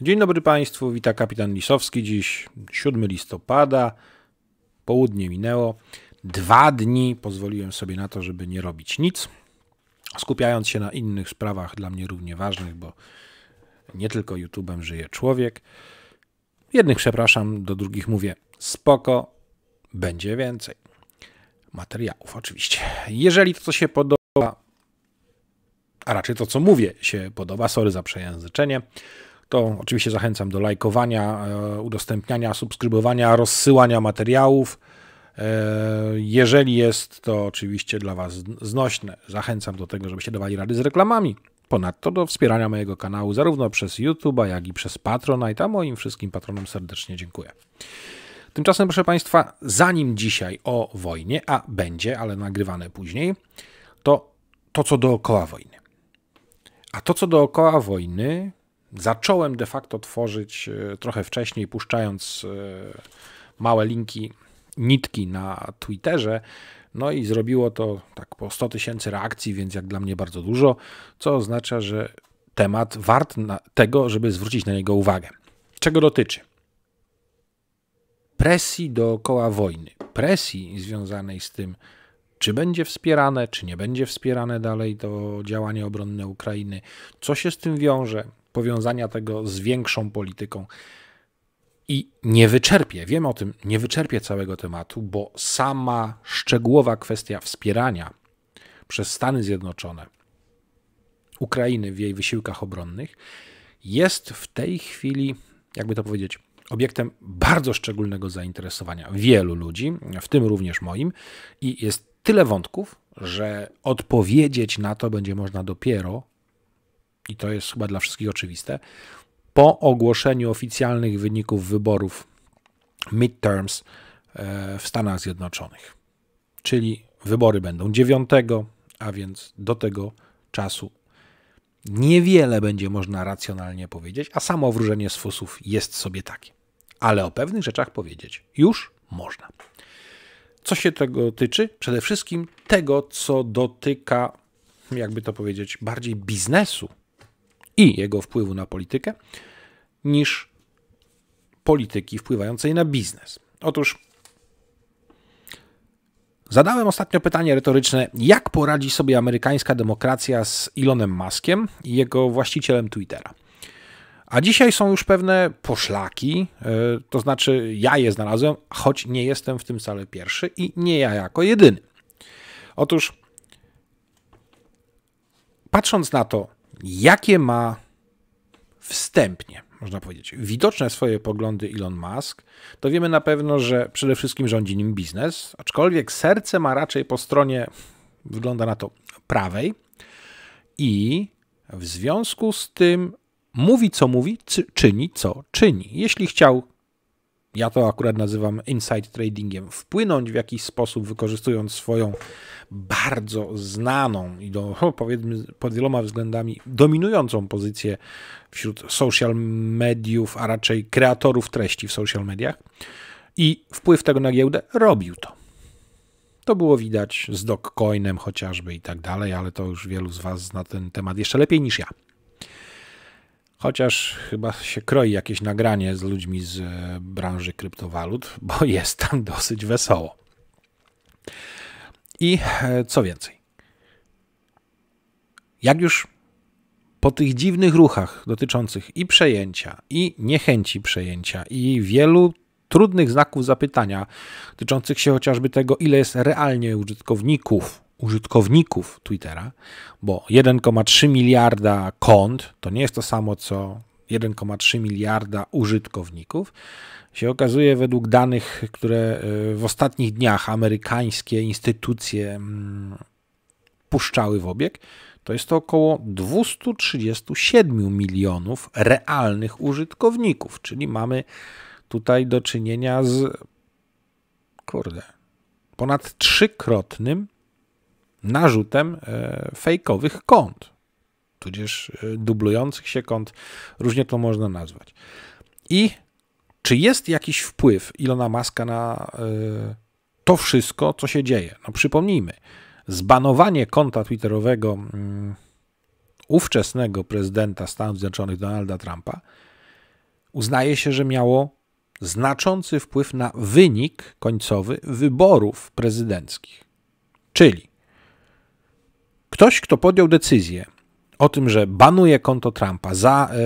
Dzień dobry Państwu, witam kapitan Lisowski. Dziś 7 listopada, południe minęło. Dwa dni pozwoliłem sobie na to, żeby nie robić nic, skupiając się na innych sprawach dla mnie równie ważnych, bo nie tylko YouTube'em żyje człowiek. Jednych przepraszam, do drugich mówię spoko, będzie więcej materiałów oczywiście. Jeżeli to, co się podoba, a raczej to, co mówię, się podoba, sorry za przejęzyczenie, to oczywiście zachęcam do lajkowania, e, udostępniania, subskrybowania, rozsyłania materiałów. E, jeżeli jest to oczywiście dla Was znośne, zachęcam do tego, żebyście dawali rady z reklamami. Ponadto do wspierania mojego kanału zarówno przez YouTube'a, jak i przez Patronite, a moim wszystkim patronom serdecznie dziękuję. Tymczasem, proszę Państwa, zanim dzisiaj o wojnie, a będzie, ale nagrywane później, to to, co dookoła wojny. A to, co dookoła wojny, zacząłem de facto tworzyć e, trochę wcześniej, puszczając e, małe linki, nitki na Twitterze. No i zrobiło to tak po 100 tysięcy reakcji, więc jak dla mnie bardzo dużo, co oznacza, że temat wart tego, żeby zwrócić na niego uwagę. Czego dotyczy? Presji dookoła wojny, presji związanej z tym, czy będzie wspierane, czy nie będzie wspierane dalej to działanie obronne Ukrainy, co się z tym wiąże, powiązania tego z większą polityką. I nie wyczerpię, wiem o tym, nie wyczerpię całego tematu, bo sama szczegółowa kwestia wspierania przez Stany Zjednoczone Ukrainy w jej wysiłkach obronnych jest w tej chwili, jakby to powiedzieć, obiektem bardzo szczególnego zainteresowania wielu ludzi, w tym również moim, i jest tyle wątków, że odpowiedzieć na to będzie można dopiero i to jest chyba dla wszystkich oczywiste, po ogłoszeniu oficjalnych wyników wyborów midterms e, w Stanach Zjednoczonych. Czyli wybory będą 9, a więc do tego czasu niewiele będzie można racjonalnie powiedzieć, a samo wróżenie z fusów jest sobie takie. Ale o pewnych rzeczach powiedzieć już można. Co się tego tyczy? Przede wszystkim tego, co dotyka, jakby to powiedzieć, bardziej biznesu i jego wpływu na politykę niż polityki wpływającej na biznes. Otóż zadałem ostatnio pytanie retoryczne, jak poradzi sobie amerykańska demokracja z Elonem Muskiem i jego właścicielem Twittera. A dzisiaj są już pewne poszlaki, e, to znaczy ja je znalazłem, choć nie jestem w tym wcale pierwszy i nie ja jako jedyny. Otóż, patrząc na to, jakie ma wstępnie, można powiedzieć, widoczne swoje poglądy Elon Musk, to wiemy na pewno, że przede wszystkim rządzi nim biznes, aczkolwiek serce ma raczej po stronie, wygląda na to, prawej i w związku z tym mówi co mówi, czyni co czyni. Jeśli chciał ja to akurat nazywam inside tradingiem, wpłynąć w jakiś sposób, wykorzystując swoją bardzo znaną i do, powiedzmy pod wieloma względami dominującą pozycję wśród social mediów, a raczej kreatorów treści w social mediach i wpływ tego na giełdę robił to. To było widać z Dogecoinem chociażby i tak dalej, ale to już wielu z Was zna ten temat jeszcze lepiej niż ja. Chociaż chyba się kroi jakieś nagranie z ludźmi z e, branży kryptowalut, bo jest tam dosyć wesoło. I e, co więcej, jak już po tych dziwnych ruchach dotyczących i przejęcia, i niechęci przejęcia, i wielu trudnych znaków zapytania dotyczących się chociażby tego, ile jest realnie użytkowników użytkowników Twittera, bo 1,3 miliarda kont to nie jest to samo co 1,3 miliarda użytkowników. Się okazuje, według danych, które e, w ostatnich dniach amerykańskie instytucje mm, puszczały w obieg, to jest to około 237 milionów realnych użytkowników, czyli mamy tutaj do czynienia z kurde, ponad trzykrotnym narzutem e, fejkowych kont, tudzież e, dublujących się kont, różnie to można nazwać. I czy jest jakiś wpływ Ilona Maska na e, to wszystko, co się dzieje? No przypomnijmy, zbanowanie konta twitterowego mm, ówczesnego prezydenta Stanów Zjednoczonych Donalda Trumpa uznaje się, że miało znaczący wpływ na wynik końcowy wyborów prezydenckich. Czyli Ktoś, kto podjął decyzję o tym, że banuje konto Trumpa za e,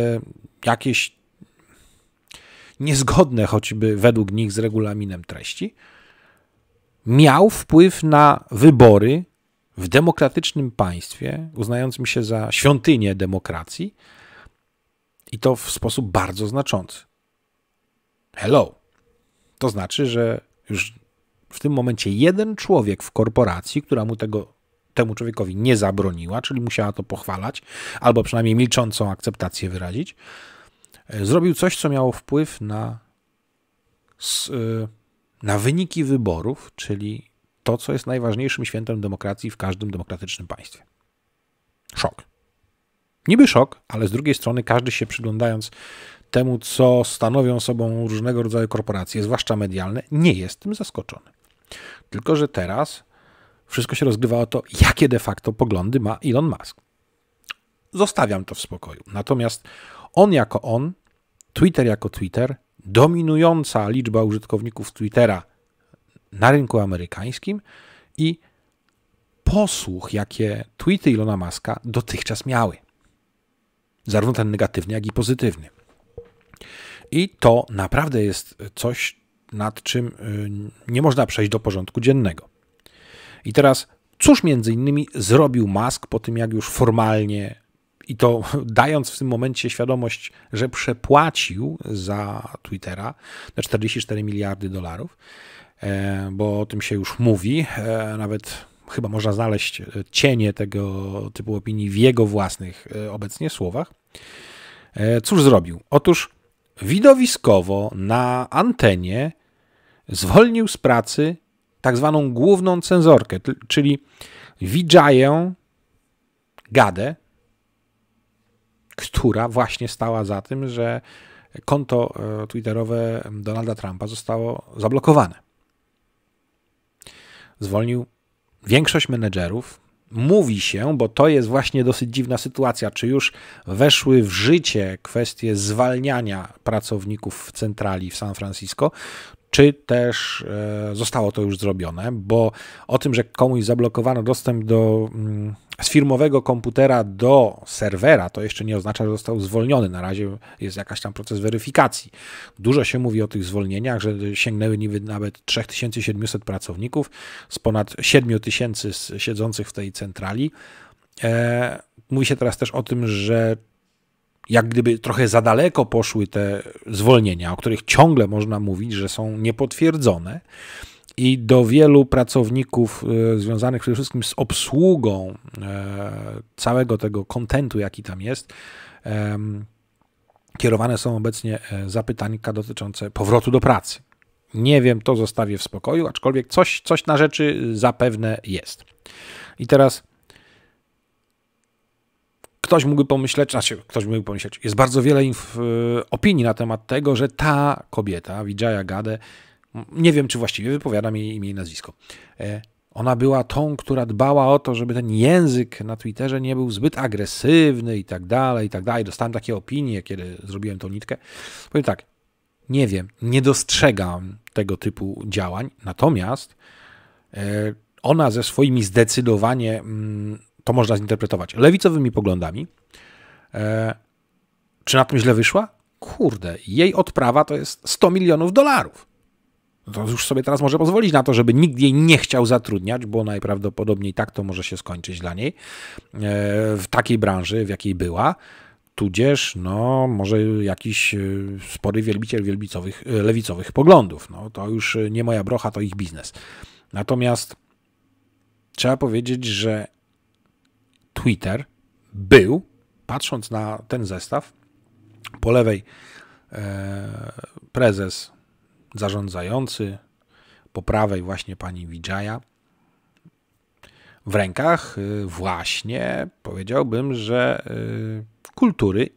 jakieś niezgodne choćby według nich z regulaminem treści, miał wpływ na wybory w demokratycznym państwie, uznającym się za świątynię demokracji i to w sposób bardzo znaczący. Hello. To znaczy, że już w tym momencie jeden człowiek w korporacji, która mu tego temu człowiekowi nie zabroniła, czyli musiała to pochwalać, albo przynajmniej milczącą akceptację wyrazić, e, zrobił coś, co miało wpływ na, e, na wyniki wyborów, czyli to, co jest najważniejszym świętem demokracji w każdym demokratycznym państwie. Szok. Niby szok, ale z drugiej strony każdy się przyglądając temu, co stanowią sobą różnego rodzaju korporacje, zwłaszcza medialne, nie jest tym zaskoczony. Tylko, że teraz wszystko się rozgrywa o to, jakie de facto poglądy ma Elon Musk. Zostawiam to w spokoju. Natomiast on jako on, Twitter jako Twitter, dominująca liczba użytkowników Twittera na rynku amerykańskim i posłuch, jakie tweety Ilona Maska dotychczas miały. Zarówno ten negatywny, jak i pozytywny. I to naprawdę jest coś, nad czym y, nie można przejść do porządku dziennego. I teraz, cóż między innymi zrobił Musk po tym, jak już formalnie i to dając w tym momencie świadomość, że przepłacił za Twittera na 44 miliardy dolarów, e, bo o tym się już mówi, e, nawet chyba można znaleźć e, cienie tego typu opinii w jego własnych obecnie słowach. Cóż zrobił? Otóż widowiskowo na antenie zwolnił z pracy tak zwaną główną cenzorkę, czyli Vijaję Gadę, która właśnie stała za tym, że konto e, twitterowe Donalda Trumpa zostało zablokowane. Zwolnił większość menedżerów. Mówi się, bo to jest właśnie dosyć dziwna sytuacja, czy już weszły w życie kwestie zwalniania pracowników w centrali w San Francisco, czy też e, zostało to już zrobione, bo o tym, że komuś zablokowano dostęp do mm, z firmowego komputera do serwera, to jeszcze nie oznacza, że został zwolniony. Na razie jest jakaś tam proces weryfikacji. Dużo się mówi o tych zwolnieniach, że sięgnęły niby nawet 3700 pracowników z ponad 7000 siedzących w tej centrali. E, mówi się teraz też o tym, że jak gdyby trochę za daleko poszły te zwolnienia, o których ciągle można mówić, że są niepotwierdzone. I do wielu pracowników e, związanych przede wszystkim z obsługą e, całego tego kontentu, jaki tam jest, kierowane są obecnie e, zapytańka dotyczące powrotu do pracy. Nie wiem, to zostawię w spokoju, aczkolwiek coś, coś na rzeczy zapewne jest. I teraz ktoś mógłby pomyśleć, znaczy ktoś mógłby pomyśleć, jest bardzo wiele e, opinii na temat tego, że ta kobieta, Vijaya Gade, nie wiem czy właściwie wypowiadam jej imię i nazwisko, e, ona była tą, która dbała o to, żeby ten język na Twitterze nie był zbyt agresywny i tak dalej, i tak dalej. Dostałem takie opinie, kiedy zrobiłem tą nitkę. Powiem tak, nie wiem, nie dostrzegam tego typu działań, natomiast e, ona ze swoimi zdecydowanie mm, to można zinterpretować lewicowymi poglądami. E, czy na tym źle wyszła? Kurde, jej odprawa to jest 100 milionów dolarów. to już sobie teraz może pozwolić na to, żeby nikt jej nie chciał zatrudniać, bo najprawdopodobniej tak to może się skończyć dla niej e, w takiej branży, w jakiej była. Tudzież, no, może jakiś e, spory wielbiciel wielbicowych, e, lewicowych poglądów. No, to już e, nie moja brocha, to ich biznes. Natomiast trzeba powiedzieć, że Twitter był, patrząc na ten zestaw, po lewej e, prezes zarządzający, po prawej właśnie pani Wijaya. W rękach e, właśnie powiedziałbym, że e, kultury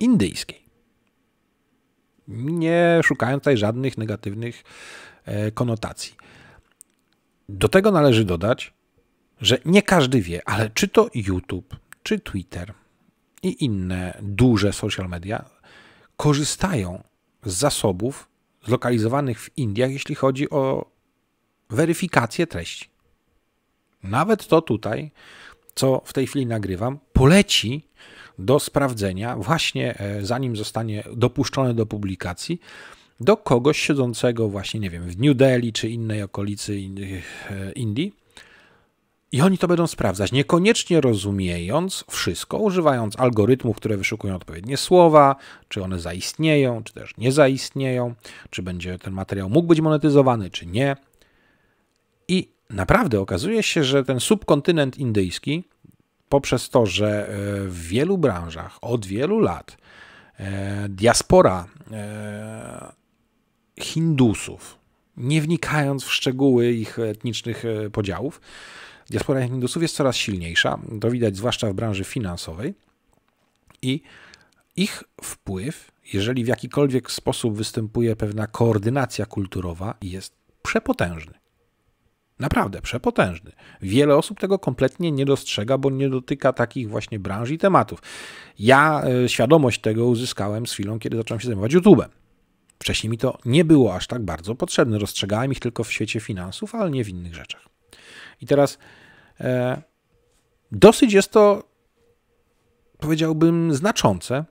indyjskiej. Nie szukając tutaj żadnych negatywnych konotacji. Do tego należy dodać, że nie każdy wie, ale czy to YouTube, czy Twitter i inne duże social media korzystają z zasobów zlokalizowanych w Indiach, jeśli chodzi o weryfikację treści. Nawet to tutaj, co w tej chwili nagrywam, poleci do sprawdzenia, właśnie e, zanim zostanie dopuszczone do publikacji, do kogoś siedzącego właśnie, nie wiem, w New Delhi czy innej okolicy e, Indii, i oni to będą sprawdzać, niekoniecznie rozumiejąc wszystko, używając algorytmów, które wyszukują odpowiednie słowa, czy one zaistnieją, czy też nie zaistnieją, czy będzie ten materiał mógł być monetyzowany, czy nie. I naprawdę okazuje się, że ten subkontynent indyjski, poprzez to, że e, w wielu branżach od wielu lat e, diaspora e, Hindusów, nie wnikając w szczegóły ich etnicznych podziałów, Diaspora Hindusów jest coraz silniejsza, to widać zwłaszcza w branży finansowej i ich wpływ, jeżeli w jakikolwiek sposób występuje pewna koordynacja kulturowa, jest przepotężny. Naprawdę przepotężny. Wiele osób tego kompletnie nie dostrzega, bo nie dotyka takich właśnie branż i tematów. Ja e, świadomość tego uzyskałem z chwilą, kiedy zacząłem się zajmować YouTube'em. Wcześniej mi to nie było aż tak bardzo potrzebne. Rozstrzegałem ich tylko w świecie finansów, ale nie w innych rzeczach. I teraz e, dosyć jest to, powiedziałbym, znaczące,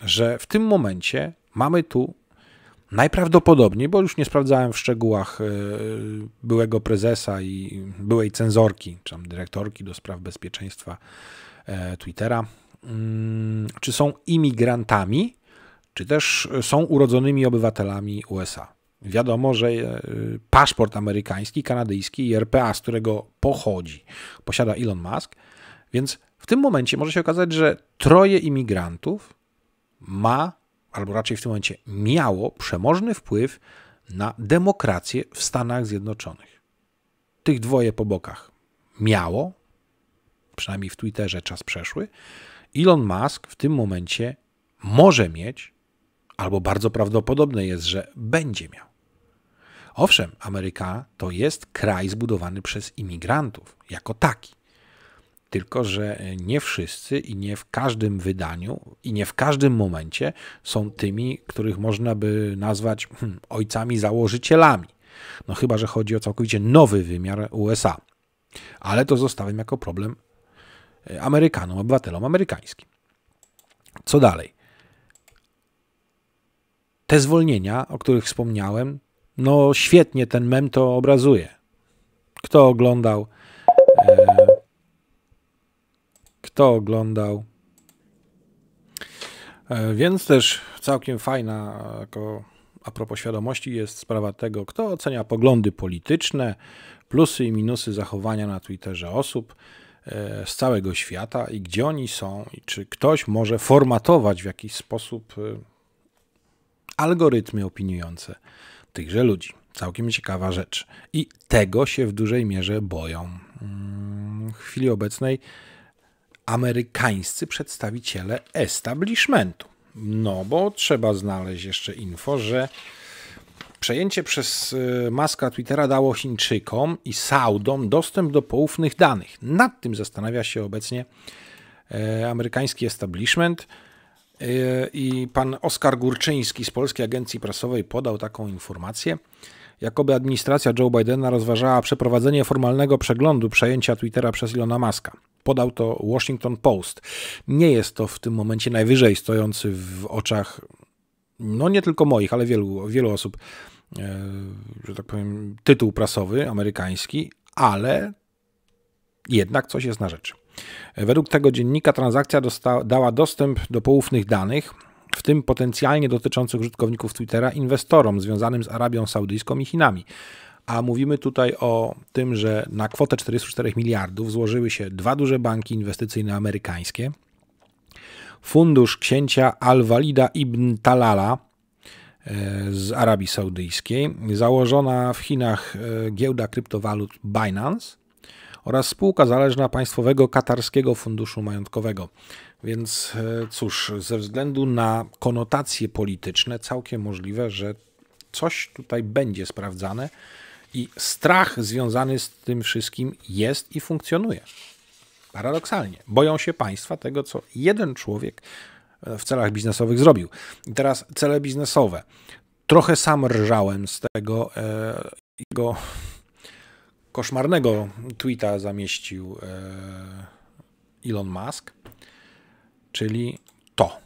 że w tym momencie mamy tu najprawdopodobniej, bo już nie sprawdzałem w szczegółach e, byłego prezesa i byłej cenzorki, czy tam dyrektorki do spraw bezpieczeństwa e, Twittera, mm, czy są imigrantami, czy też są urodzonymi obywatelami USA. Wiadomo, że e, paszport amerykański, kanadyjski i RPA, z którego pochodzi, posiada Elon Musk, więc w tym momencie może się okazać, że troje imigrantów ma, albo raczej w tym momencie miało przemożny wpływ na demokrację w Stanach Zjednoczonych. Tych dwoje po bokach miało, przynajmniej w Twitterze czas przeszły. Elon Musk w tym momencie może mieć, albo bardzo prawdopodobne jest, że będzie miał. Owszem, Ameryka to jest kraj zbudowany przez imigrantów jako taki. Tylko, że e, nie wszyscy i nie w każdym wydaniu i nie w każdym momencie są tymi, których można by nazwać hmm, ojcami założycielami. No chyba, że chodzi o całkowicie nowy wymiar USA. Ale to zostawiam jako problem e, Amerykanom, obywatelom amerykańskim. Co dalej? Te zwolnienia, o których wspomniałem, no świetnie ten mem to obrazuje. Kto oglądał? E, kto oglądał? E, więc też całkiem fajna, jako, a propos świadomości, jest sprawa tego, kto ocenia poglądy polityczne, plusy i minusy zachowania na Twitterze osób e, z całego świata i gdzie oni są, i czy ktoś może formatować w jakiś sposób e, algorytmy opiniujące tychże ludzi. Całkiem ciekawa rzecz. I tego się w dużej mierze boją. Mm, w chwili obecnej amerykańscy przedstawiciele establishmentu. No bo trzeba znaleźć jeszcze info, że przejęcie przez y, Maska Twittera dało Chińczykom i Saudom dostęp do poufnych danych. Nad tym zastanawia się obecnie e, amerykański establishment. E, I pan Oskar Górczyński z Polskiej Agencji Prasowej podał taką informację, jakoby administracja Joe Bidena rozważała przeprowadzenie formalnego przeglądu przejęcia Twittera przez Ilona Maska. Podał to Washington Post. Nie jest to w tym momencie najwyżej stojący w oczach, no nie tylko moich, ale wielu, wielu osób, e, że tak powiem, tytuł prasowy amerykański, ale jednak coś jest na rzeczy. Według tego dziennika transakcja dosta- dała dostęp do poufnych danych, w tym potencjalnie dotyczących użytkowników Twittera, inwestorom związanym z Arabią Saudyjską i Chinami. A mówimy tutaj o tym, że na kwotę 44 miliardów złożyły się dwa duże banki inwestycyjne amerykańskie, fundusz księcia Al-Walida ibn Talala e, z Arabii Saudyjskiej, założona w Chinach e, giełda kryptowalut Binance oraz spółka zależna Państwowego Katarskiego Funduszu Majątkowego. Więc e, cóż, ze względu na konotacje polityczne, całkiem możliwe, że coś tutaj będzie sprawdzane i strach związany z tym wszystkim jest i funkcjonuje. Paradoksalnie, boją się państwa tego, co jeden człowiek e, w celach biznesowych zrobił. I teraz cele biznesowe. Trochę sam rżałem z tego, e, jego koszmarnego tweeta zamieścił e, Elon Musk, czyli to.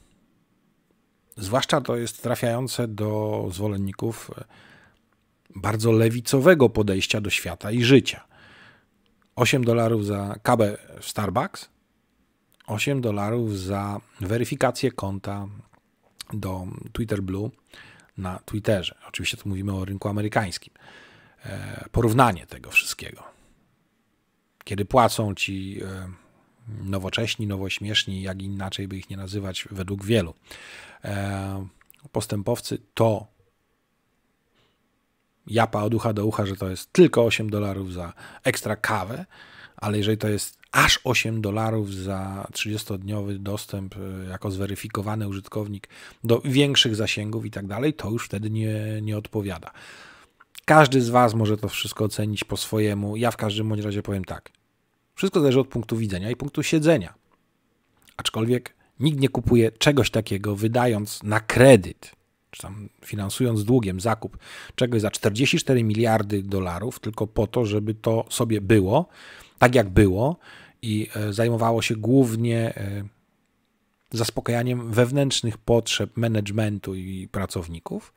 Zwłaszcza to jest trafiające do zwolenników e, bardzo lewicowego podejścia do świata i życia. 8 dolarów za kawę w Starbucks, 8 dolarów za weryfikację konta do Twitter Blue na Twitterze. Oczywiście tu mówimy o rynku amerykańskim. E, porównanie tego wszystkiego. Kiedy płacą ci e, nowocześni, nowośmieszni, jak inaczej by ich nie nazywać, według wielu e, postępowcy, to japa od ucha do ucha, że to jest tylko 8 dolarów za ekstra kawę, ale jeżeli to jest aż 8 dolarów za 30-dniowy dostęp jako zweryfikowany użytkownik do większych zasięgów i tak dalej, to już wtedy nie, nie odpowiada. Każdy z Was może to wszystko ocenić po swojemu. Ja w każdym bądź razie powiem tak. Wszystko zależy od punktu widzenia i punktu siedzenia. Aczkolwiek nikt nie kupuje czegoś takiego, wydając na kredyt, czy tam finansując długiem zakup czegoś za 44 miliardy dolarów, tylko po to, żeby to sobie było, tak jak było, i e, zajmowało się głównie e, zaspokajaniem wewnętrznych potrzeb managementu i pracowników,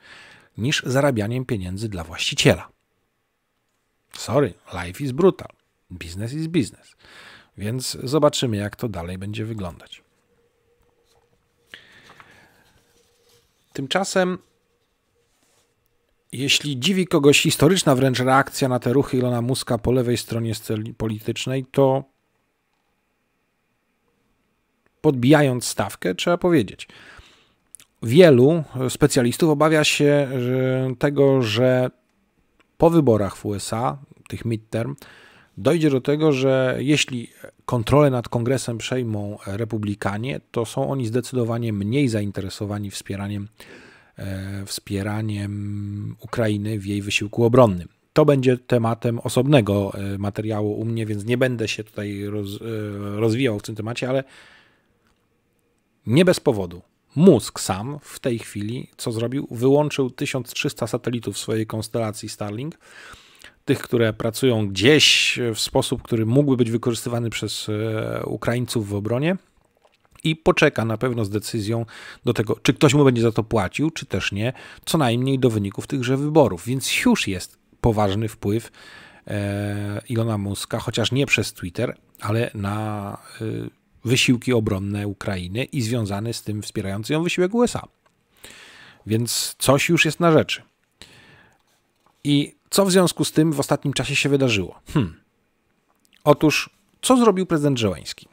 niż zarabianiem pieniędzy dla właściciela. Sorry, life is brutal. Business is business. Więc zobaczymy, jak to dalej będzie wyglądać. Tymczasem, jeśli dziwi kogoś historyczna wręcz reakcja na te ruchy Ilona Muska po lewej stronie sceny politycznej, to podbijając stawkę, trzeba powiedzieć – wielu specjalistów obawia się tego, że po wyborach w USA, tych midterm, dojdzie do tego, że jeśli kontrolę nad kongresem przejmą republikanie, to są oni zdecydowanie mniej zainteresowani wspieraniem, e, wspieraniem Ukrainy w jej wysiłku obronnym. To będzie tematem osobnego e, materiału u mnie, więc nie będę się tutaj roz, e, rozwijał w tym temacie, ale nie bez powodu mózg sam w tej chwili, co zrobił, wyłączył 1300 satelitów swojej konstelacji Starlink, tych, które pracują gdzieś w sposób, który mógłby być wykorzystywany przez e, Ukraińców w obronie. I poczeka na pewno z decyzją do tego, czy ktoś mu będzie za to płacił, czy też nie, co najmniej do wyników tychże wyborów. Więc już jest poważny wpływ e, Ilona Muska, chociaż nie przez Twitter, ale na e, wysiłki obronne Ukrainy i związany z tym wspierający ją wysiłek USA. Więc coś już jest na rzeczy. I co w związku z tym w ostatnim czasie się wydarzyło? Hmm. Otóż, co zrobił prezydent Żeleński?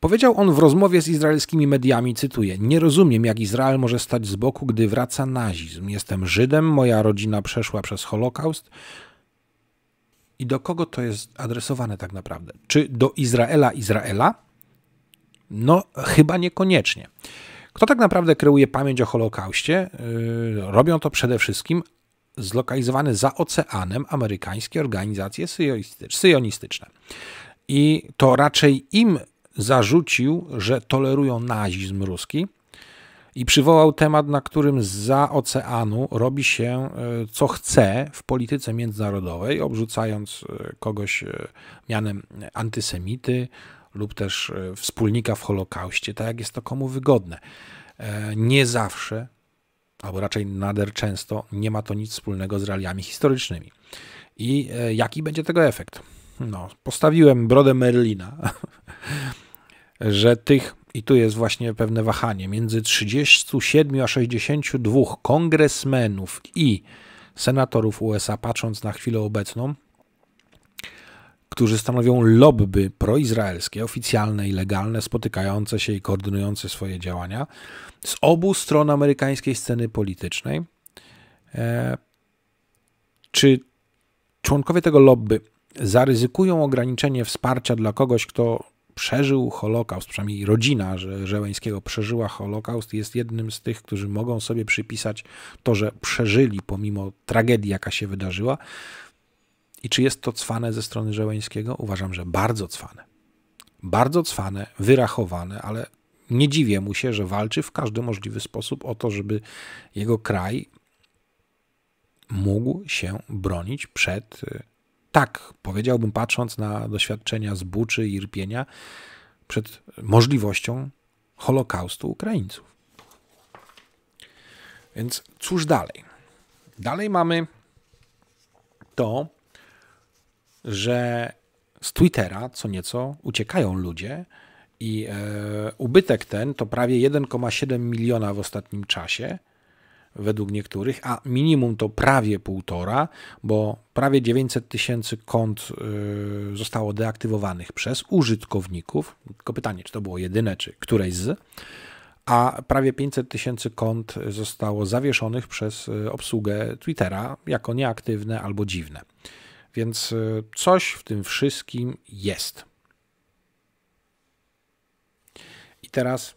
Powiedział on w rozmowie z izraelskimi mediami, cytuję: Nie rozumiem, jak Izrael może stać z boku, gdy wraca nazizm. Jestem Żydem, moja rodzina przeszła przez Holokaust. I do kogo to jest adresowane tak naprawdę? Czy do Izraela Izraela, no, chyba niekoniecznie. Kto tak naprawdę kreuje pamięć o Holokauście? Yy, robią to przede wszystkim zlokalizowane za oceanem amerykańskie organizacje syjonistyczne. I to raczej im zarzucił, że tolerują nazizm ruski i przywołał temat, na którym za oceanu robi się yy, co chce w polityce międzynarodowej, obrzucając yy, kogoś mianem antysemity, lub też e, wspólnika w Holokauście, tak jak jest to komu wygodne. E, nie zawsze, albo raczej nader często, nie ma to nic wspólnego z realiami historycznymi. I e, jaki będzie tego efekt? No, postawiłem brodę Merlina, że tych, i tu jest właśnie pewne wahanie, między 37 a 62 kongresmenów i senatorów USA, patrząc na chwilę obecną, którzy stanowią lobby proizraelskie, oficjalne i legalne, spotykające się i koordynujące swoje działania z obu stron amerykańskiej sceny politycznej. E, czy członkowie tego lobby zaryzykują ograniczenie wsparcia dla kogoś, kto przeżył Holokaust, przynajmniej rodzina Żeleńskiego przeżyła Holokaust, jest jednym z tych, którzy mogą sobie przypisać to, że przeżyli pomimo tragedii, jaka się wydarzyła. I czy jest to cwane ze strony Żeleńskiego? Uważam, że bardzo cwane. Bardzo cwane, wyrachowane, ale nie dziwię mu się, że walczy w każdy możliwy sposób o to, żeby jego kraj mógł się bronić przed, y, tak powiedziałbym, patrząc na doświadczenia z Buczy i Irpienia, przed możliwością Holokaustu Ukraińców. Więc cóż dalej? Dalej mamy to, że z Twittera co nieco uciekają ludzie i e, ubytek ten to prawie 1,7 miliona w ostatnim czasie według niektórych, a minimum to prawie półtora, bo prawie 900 tysięcy kont y, zostało deaktywowanych przez użytkowników. Tylko pytanie, czy to było jedyne, czy któreś z, a prawie 500 tysięcy kont zostało zawieszonych przez e, obsługę Twittera jako nieaktywne albo dziwne. Więc y, coś w tym wszystkim jest. I teraz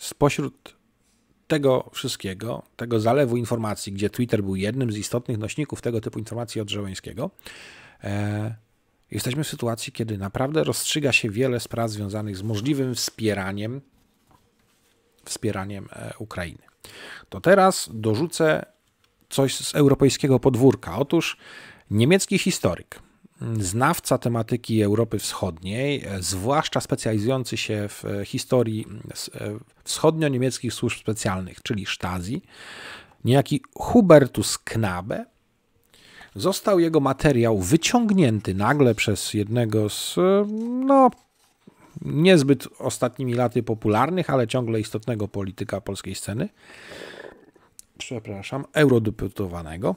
spośród tego wszystkiego, tego zalewu informacji, gdzie Twitter był jednym z istotnych nośników tego typu informacji od Żeleńskiego, e, jesteśmy w sytuacji, kiedy naprawdę rozstrzyga się wiele spraw związanych z możliwym wspieraniem, wspieraniem e, Ukrainy. To teraz dorzucę coś z europejskiego podwórka. Otóż niemiecki historyk, znawca tematyki Europy Wschodniej, e, zwłaszcza specjalizujący się w e, historii e, wschodnio-niemieckich służb specjalnych, czyli Stasi, niejaki Hubertus Knabe, został jego materiał wyciągnięty nagle przez jednego z no, niezbyt ostatnimi laty popularnych, ale ciągle istotnego polityka polskiej sceny, przepraszam, eurodeputowanego,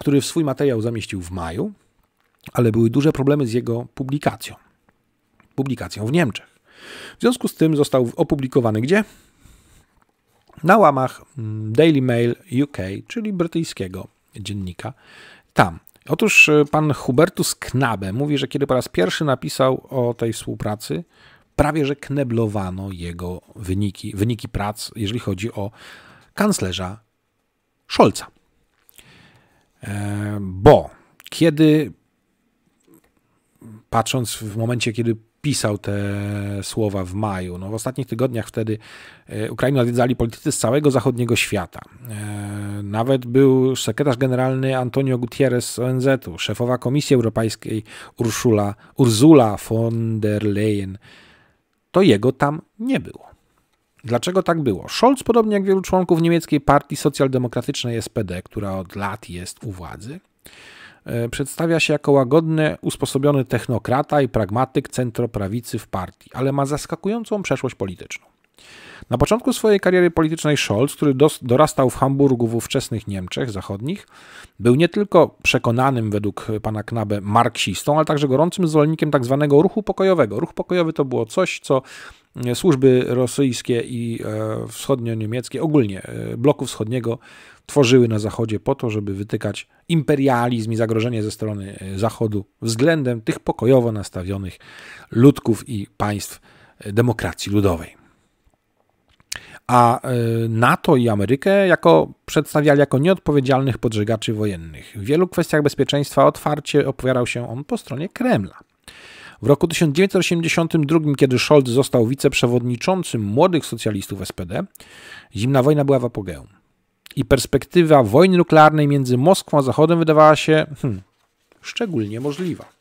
który swój materiał zamieścił w maju, ale były duże problemy z jego publikacją. Publikacją w Niemczech. W związku z tym został opublikowany gdzie? Na łamach mm, Daily Mail UK, czyli brytyjskiego dziennika. Tam. Otóż y, pan Hubertus Knabe mówi, że kiedy po raz pierwszy napisał o tej współpracy, prawie że kneblowano jego wyniki, wyniki prac, jeżeli chodzi o kanclerza Scholza. E, bo kiedy, patrząc w momencie, kiedy pisał te słowa w maju. No, w ostatnich tygodniach wtedy e, Ukrainę odwiedzali politycy z całego zachodniego świata. E, nawet był sekretarz generalny Antonio Gutierrez z ONZ-u, szefowa Komisji Europejskiej Urszula, Ursula von der Leyen. To jego tam nie było. Dlaczego tak było? Scholz, podobnie jak wielu członków niemieckiej partii socjaldemokratycznej SPD, która od lat jest u władzy, e, przedstawia się jako łagodny, usposobiony technokrata i pragmatyk centroprawicy w partii, ale ma zaskakującą przeszłość polityczną. Na początku swojej kariery politycznej Scholz, który dorastał w Hamburgu w ówczesnych Niemczech zachodnich, był nie tylko przekonanym według pana Knabe marksistą, ale także gorącym zwolennikiem tzw. Tak ruchu pokojowego. Ruch pokojowy to było coś, co E, służby rosyjskie i e, wschodnio-niemieckie, ogólnie e, bloku wschodniego, tworzyły na Zachodzie po to, żeby wytykać imperializm i zagrożenie ze strony Zachodu względem tych pokojowo nastawionych ludków i państw demokracji ludowej. A NATO i Amerykę jako, przedstawiali jako nieodpowiedzialnych podżegaczy wojennych. W wielu kwestiach bezpieczeństwa otwarcie opowiadał się on po stronie Kremla. W roku 1982, kiedy Scholz został wiceprzewodniczącym młodych socjalistów SPD, zimna wojna była w apogeum. I perspektywa wojny nuklearnej między Moskwą a Zachodem wydawała się hmm, szczególnie możliwa.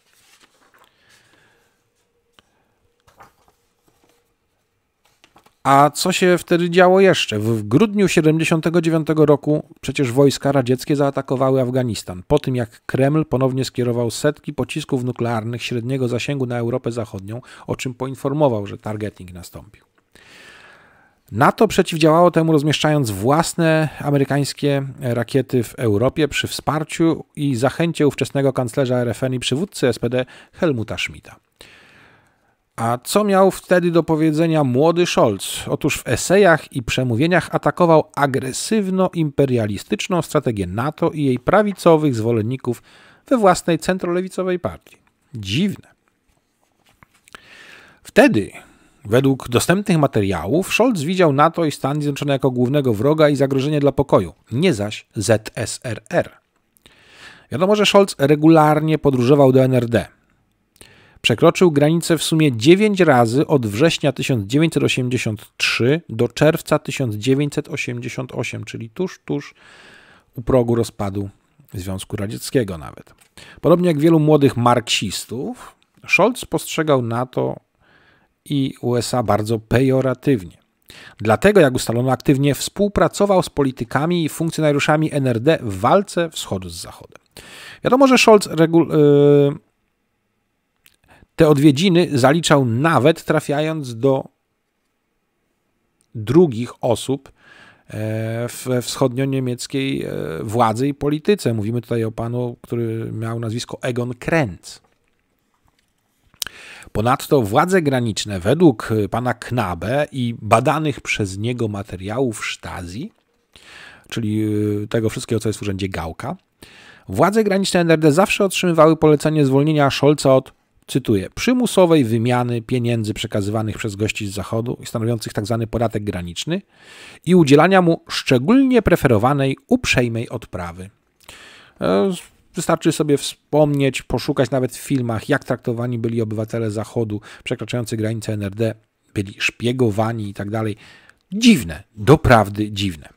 A co się wtedy działo jeszcze? W grudniu 1979 roku przecież wojska radzieckie zaatakowały Afganistan, po tym jak Kreml ponownie skierował setki pocisków nuklearnych średniego zasięgu na Europę Zachodnią, o czym poinformował, że targeting nastąpił. NATO przeciwdziałało temu rozmieszczając własne amerykańskie rakiety w Europie przy wsparciu i zachęcie ówczesnego kanclerza RFN i przywódcy SPD Helmuta Schmidta. A co miał wtedy do powiedzenia młody Scholz? Otóż w esejach i przemówieniach atakował agresywno-imperialistyczną strategię NATO i jej prawicowych zwolenników we własnej centrolewicowej partii. Dziwne. Wtedy, według dostępnych materiałów, Scholz widział NATO i Stany Zjednoczone jako głównego wroga i zagrożenie dla pokoju, nie zaś ZSRR. Wiadomo, że Scholz regularnie podróżował do NRD. Przekroczył granicę w sumie 9 razy od września 1983 do czerwca 1988, czyli tuż, tuż u progu rozpadu Związku Radzieckiego nawet. Podobnie jak wielu młodych marksistów, Scholz postrzegał NATO i USA bardzo pejoratywnie. Dlatego, jak ustalono aktywnie, współpracował z politykami i funkcjonariuszami NRD w walce wschodu z zachodem. Wiadomo, że Scholz regu- y, te odwiedziny zaliczał nawet trafiając do drugich osób e, w wschodnio-niemieckiej e, władzy i polityce. Mówimy tutaj o panu, który miał nazwisko Egon Krenz. Ponadto władze graniczne według e, pana Knabe i badanych przez niego materiałów Sztazji, czyli tego wszystkiego, co jest w urzędzie Gałka, władze graniczne NRD zawsze otrzymywały polecenie zwolnienia Scholza od cytuję, przymusowej wymiany pieniędzy przekazywanych przez gości z Zachodu i stanowiących tzw. Tak podatek graniczny i udzielania mu szczególnie preferowanej, uprzejmej odprawy. E, wystarczy sobie wspomnieć, poszukać nawet w filmach, jak traktowani byli obywatele Zachodu przekraczający granicę NRD, byli szpiegowani i tak dalej. Dziwne, doprawdy dziwne.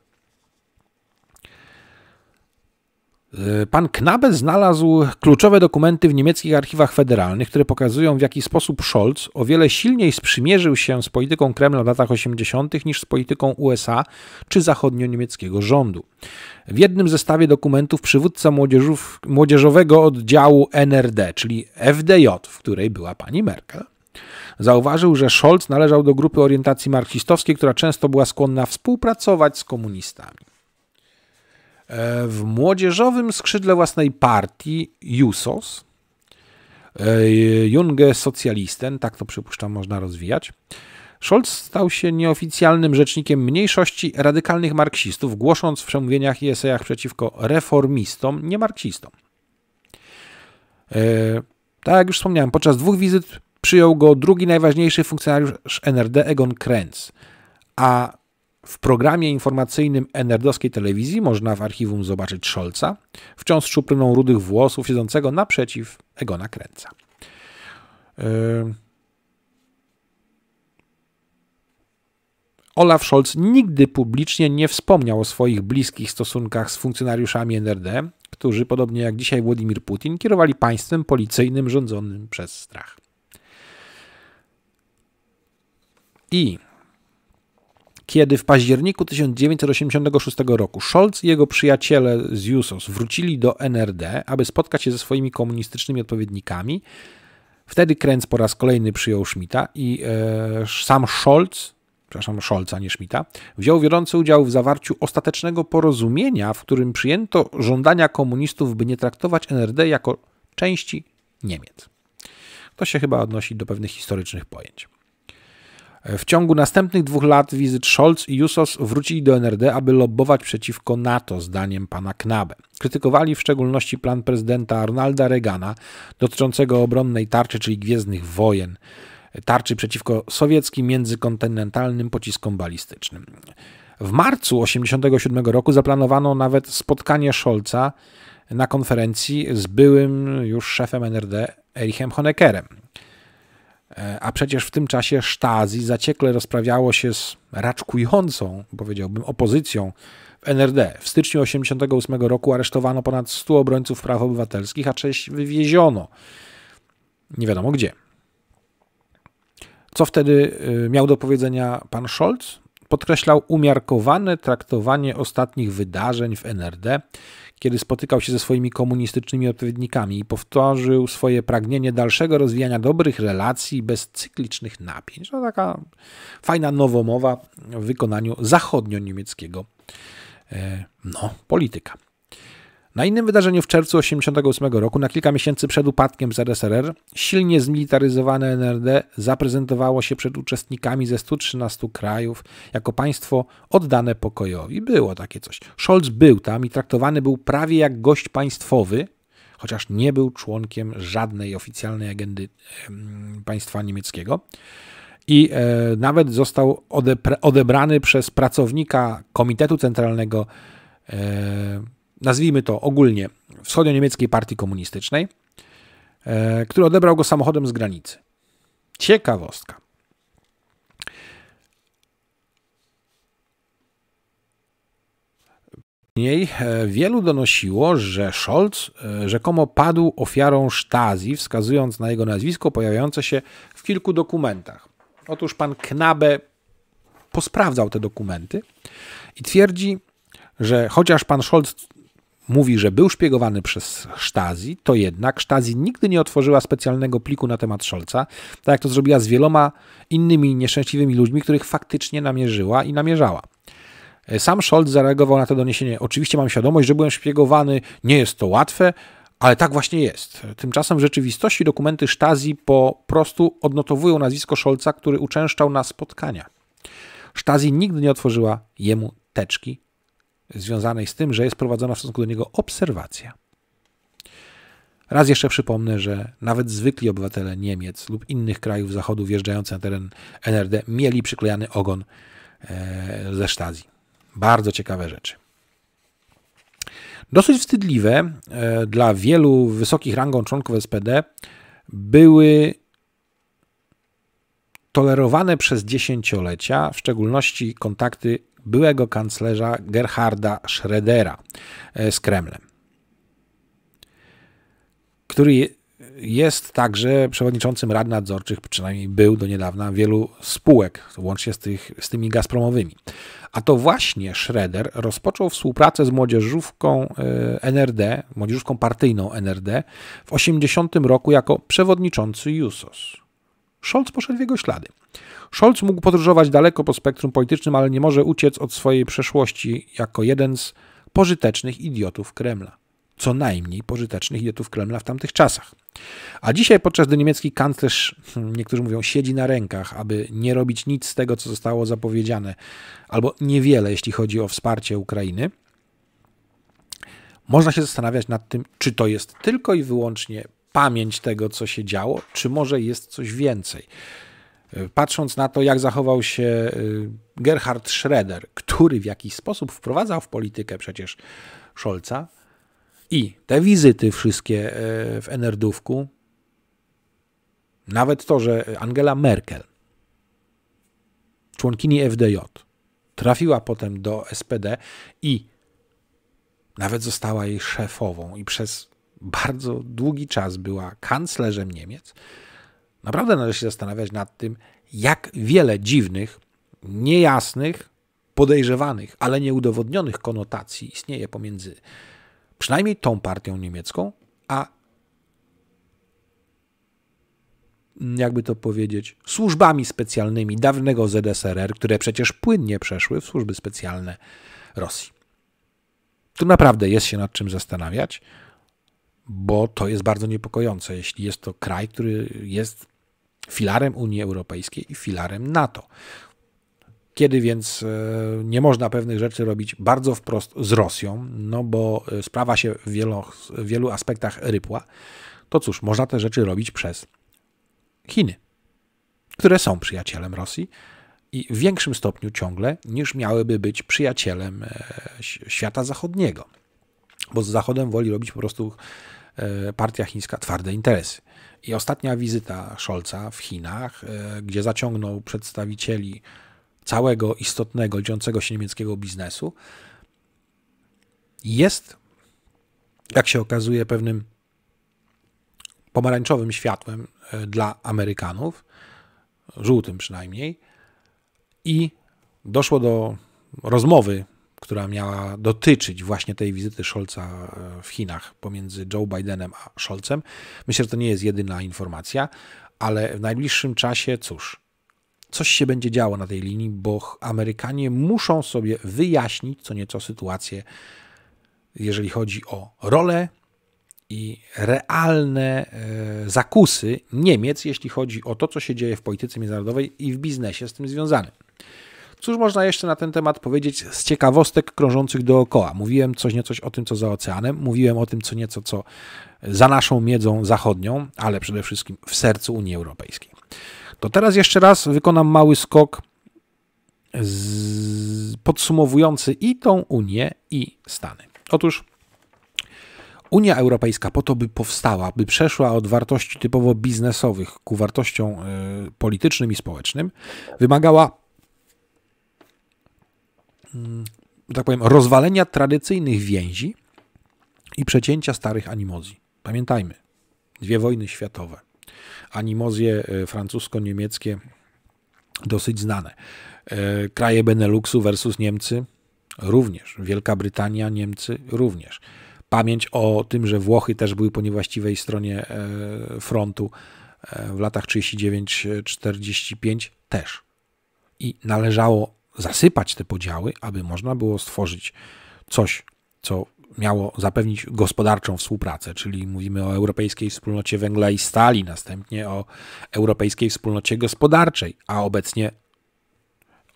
Y, pan Knabe znalazł kluczowe dokumenty w niemieckich archiwach federalnych, które pokazują, w jaki sposób Scholz o wiele silniej sprzymierzył się z polityką Kremla w latach 80. niż z polityką USA czy zachodnio-niemieckiego rządu. W jednym zestawie dokumentów przywódca młodzieżów, młodzieżowego oddziału NRD, czyli FDJ, w której była pani Merkel, Zauważył, że Scholz należał do grupy orientacji marksistowskiej, która często była skłonna współpracować z komunistami. E, w młodzieżowym skrzydle własnej partii JUSOS, e, Junge Socjalisten, tak to przypuszczam można rozwijać, Scholz stał się nieoficjalnym rzecznikiem mniejszości radykalnych marksistów, głosząc w przemówieniach i esejach przeciwko reformistom, nie marksistom. E, tak jak już wspomniałem, podczas dwóch wizyt przyjął go drugi najważniejszy funkcjonariusz NRD, Egon Krenz, a w programie informacyjnym enerdowskiej telewizji można w archiwum zobaczyć Scholza, wciąż szczupryną rudych włosów, siedzącego naprzeciw Egona Kręca. Yy. Olaf Scholz nigdy publicznie nie wspomniał o swoich bliskich stosunkach z funkcjonariuszami NRD, którzy, podobnie jak dzisiaj Władimir Putin, kierowali państwem policyjnym rządzonym przez strach. I kiedy w październiku 1986 roku Scholz i jego przyjaciele z Jusos wrócili do NRD, aby spotkać się ze swoimi komunistycznymi odpowiednikami. Wtedy Kręc po raz kolejny przyjął Schmidta i e, sam Scholz przepraszam, Scholza, nie Schmidta, wziął wiodący udział w zawarciu ostatecznego porozumienia, w którym przyjęto żądania komunistów, by nie traktować NRD jako części Niemiec. To się chyba odnosi do pewnych historycznych pojęć. W ciągu następnych dwóch lat wizyt Scholz i Jusos wrócili do NRD, aby lobbować przeciwko NATO, zdaniem pana Knabe. Krytykowali w szczególności plan prezydenta Arnalda Reagana dotyczącego obronnej tarczy, czyli gwiezdnych wojen, tarczy przeciwko sowieckim międzykontynentalnym pociskom balistycznym. W marcu 1987 roku zaplanowano nawet spotkanie Scholza na konferencji z byłym już szefem NRD Erichem Honeckerem. E, a przecież w tym czasie Sztazi zaciekle rozprawiało się z raczkującą, powiedziałbym, opozycją w NRD. W styczniu 1988 roku aresztowano ponad 100 obrońców praw obywatelskich, a część wywieziono. Nie wiadomo gdzie. Co wtedy y, miał do powiedzenia pan Scholz? Podkreślał umiarkowane traktowanie ostatnich wydarzeń w NRD, kiedy spotykał się ze swoimi komunistycznymi odpowiednikami i powtórzył swoje pragnienie dalszego rozwijania dobrych relacji bez cyklicznych napięć. No, taka fajna nowomowa w wykonaniu zachodnio-niemieckiego e, no, polityka. Na innym wydarzeniu w czerwcu 1988 roku, na kilka miesięcy przed upadkiem ZSRR, silnie zmilitaryzowane NRD zaprezentowało się przed uczestnikami ze 113 krajów jako państwo oddane pokojowi. Było takie coś. Scholz był tam i traktowany był prawie jak gość państwowy, chociaż nie był członkiem żadnej oficjalnej agendy państwa niemieckiego. I e, nawet został odebrany przez pracownika Komitetu Centralnego. E, nazwijmy to ogólnie, wschodnio-niemieckiej partii komunistycznej, e, który odebrał go samochodem z granicy. Ciekawostka. Później e, wielu donosiło, że Scholz e, rzekomo padł ofiarą sztazji, wskazując na jego nazwisko pojawiające się w kilku dokumentach. Otóż pan Knabe posprawdzał te dokumenty i twierdzi, że chociaż pan Scholz mówi, że był szpiegowany przez Stasi, to jednak Stasi nigdy nie otworzyła specjalnego pliku na temat Scholza, tak jak to zrobiła z wieloma innymi nieszczęśliwymi ludźmi, których faktycznie namierzyła i namierzała. E, sam Scholz zareagował na to doniesienie. Oczywiście mam świadomość, że byłem szpiegowany, nie jest to łatwe, ale tak właśnie jest. Tymczasem w rzeczywistości dokumenty Stasi po prostu odnotowują nazwisko Scholza, który uczęszczał na spotkania. Stasi nigdy nie otworzyła jemu teczki związanej z tym, że jest prowadzona w stosunku do niego obserwacja. Raz jeszcze przypomnę, że nawet zwykli obywatele Niemiec lub innych krajów zachodu wjeżdżający na teren NRD mieli przyklejany ogon e, ze sztazji. Bardzo ciekawe rzeczy. Dosyć wstydliwe e, dla wielu wysokich rangą członków SPD były tolerowane przez dziesięciolecia, w szczególności kontakty byłego kanclerza Gerharda Schrödera e, z Kremlem, który jest także przewodniczącym rad nadzorczych, przynajmniej był do niedawna, wielu spółek, łącznie z, tych, z tymi gazpromowymi. A to właśnie Schroeder rozpoczął współpracę z młodzieżówką e, NRD, młodzieżówką partyjną NRD w 1980 roku jako przewodniczący JUSOS. Scholz poszedł w jego ślady. Scholz mógł podróżować daleko po spektrum politycznym, ale nie może uciec od swojej przeszłości jako jeden z pożytecznych idiotów Kremla. Co najmniej pożytecznych idiotów Kremla w tamtych czasach. A dzisiaj, podczas gdy niemiecki kanclerz, hmm, niektórzy mówią, siedzi na rękach, aby nie robić nic z tego, co zostało zapowiedziane, albo niewiele, jeśli chodzi o wsparcie Ukrainy, można się zastanawiać nad tym, czy to jest tylko i wyłącznie pamięć tego, co się działo, czy może jest coś więcej? E, patrząc na to, jak zachował się e, Gerhard Schroeder, który w jakiś sposób wprowadzał w politykę przecież Scholza i te wizyty wszystkie e, w Enerdówku, nawet to, że Angela Merkel, członkini FDJ, trafiła potem do SPD i nawet została jej szefową i przez bardzo długi czas była kanclerzem Niemiec, naprawdę należy się zastanawiać nad tym, jak wiele dziwnych, niejasnych, podejrzewanych, ale nieudowodnionych konotacji istnieje pomiędzy przynajmniej tą partią niemiecką, a jakby to powiedzieć, służbami specjalnymi dawnego ZSRR, które przecież płynnie przeszły w służby specjalne Rosji. Tu naprawdę jest się nad czym zastanawiać bo to jest bardzo niepokojące, jeśli jest to kraj, który jest filarem Unii Europejskiej i filarem NATO. Kiedy więc e, nie można pewnych rzeczy robić bardzo wprost z Rosją, no bo e, sprawa się w wielu, w wielu aspektach rypła, to cóż, można te rzeczy robić przez Chiny, które są przyjacielem Rosji i w większym stopniu ciągle niż miałyby być przyjacielem e, świata zachodniego, bo z Zachodem woli robić po prostu E, partia chińska twarde interesy. I ostatnia wizyta Scholza w Chinach, e, gdzie zaciągnął przedstawicieli całego istotnego, liczącego się niemieckiego biznesu, jest, jak się okazuje, pewnym pomarańczowym światłem e, dla Amerykanów, żółtym przynajmniej, i doszło do rozmowy która miała dotyczyć właśnie tej wizyty Scholza e, w Chinach pomiędzy Joe Bidenem a Scholzem. Myślę, że to nie jest jedyna informacja, ale w najbliższym czasie, cóż, coś się będzie działo na tej linii, bo Amerykanie muszą sobie wyjaśnić co nieco sytuację, jeżeli chodzi o rolę i realne e, zakusy Niemiec, jeśli chodzi o to, co się dzieje w polityce międzynarodowej i w biznesie z tym związanym. Cóż można jeszcze na ten temat powiedzieć z ciekawostek krążących dookoła? Mówiłem coś nieco o tym, co za oceanem, mówiłem o tym, co nieco, co za naszą miedzą zachodnią, ale przede wszystkim w sercu Unii Europejskiej. To teraz jeszcze raz wykonam mały skok podsumowujący i tą Unię, i Stany. Otóż Unia Europejska po to, by powstała, by przeszła od wartości typowo biznesowych ku wartościom e, politycznym i społecznym, wymagała tak powiem, rozwalenia tradycyjnych więzi i przecięcia starych animozji. Pamiętajmy, dwie wojny światowe, animozje e, francusko-niemieckie dosyć znane. E, kraje Beneluxu versus Niemcy również. Wielka Brytania, Niemcy również. Pamięć o tym, że Włochy też były po niewłaściwej stronie e, frontu w latach 39-45 też. I należało zasypać te podziały, aby można było stworzyć coś, co miało zapewnić gospodarczą współpracę, czyli mówimy o Europejskiej Wspólnocie Węgla i Stali, następnie o Europejskiej Wspólnocie Gospodarczej, a obecnie